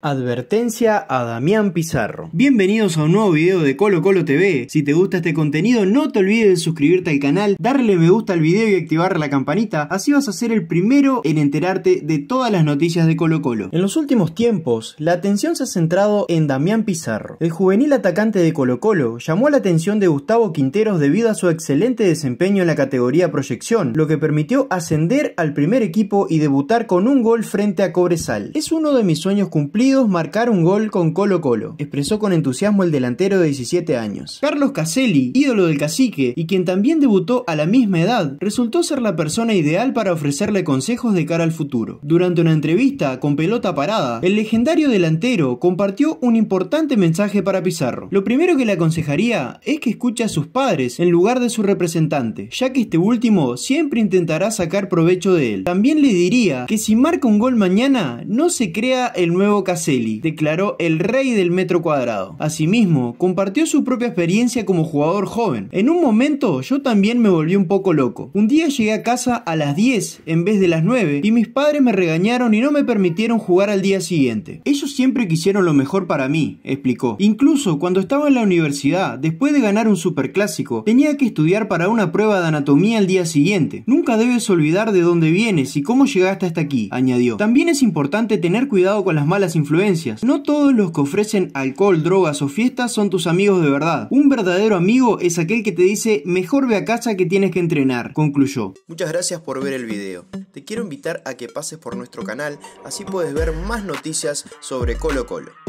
Advertencia a Damián Pizarro. Bienvenidos a un nuevo video de Colo Colo TV. Si te gusta este contenido, no te olvides de suscribirte al canal, darle me gusta al video y activar la campanita. Así vas a ser el primero en enterarte de todas las noticias de Colo Colo. En los últimos tiempos, la atención se ha centrado en Damián Pizarro. El juvenil atacante de Colo Colo llamó la atención de Gustavo Quinteros debido a su excelente desempeño en la categoría proyección, lo que permitió ascender al primer equipo y debutar con un gol frente a Cobresal. Es uno de mis sueños cumplidos marcar un gol con Colo Colo, expresó con entusiasmo el delantero de 17 años. Carlos Caselli, ídolo del cacique y quien también debutó a la misma edad, resultó ser la persona ideal para ofrecerle consejos de cara al futuro. Durante una entrevista con pelota parada, el legendario delantero compartió un importante mensaje para Pizarro. Lo primero que le aconsejaría es que escuche a sus padres en lugar de su representante, ya que este último siempre intentará sacar provecho de él. También le diría que si marca un gol mañana, no se crea el nuevo cacique declaró el rey del metro cuadrado. Asimismo, compartió su propia experiencia como jugador joven. En un momento yo también me volví un poco loco. Un día llegué a casa a las 10 en vez de las 9 y mis padres me regañaron y no me permitieron jugar al día siguiente. Ellos siempre quisieron lo mejor para mí, explicó. Incluso cuando estaba en la universidad, después de ganar un superclásico, tenía que estudiar para una prueba de anatomía al día siguiente. Nunca debes olvidar de dónde vienes y cómo llegaste hasta aquí, añadió. También es importante tener cuidado con las malas informaciones influencias. No todos los que ofrecen alcohol, drogas o fiestas son tus amigos de verdad. Un verdadero amigo es aquel que te dice mejor ve a casa que tienes que entrenar, concluyó. Muchas gracias por ver el video. Te quiero invitar a que pases por nuestro canal, así puedes ver más noticias sobre Colo Colo.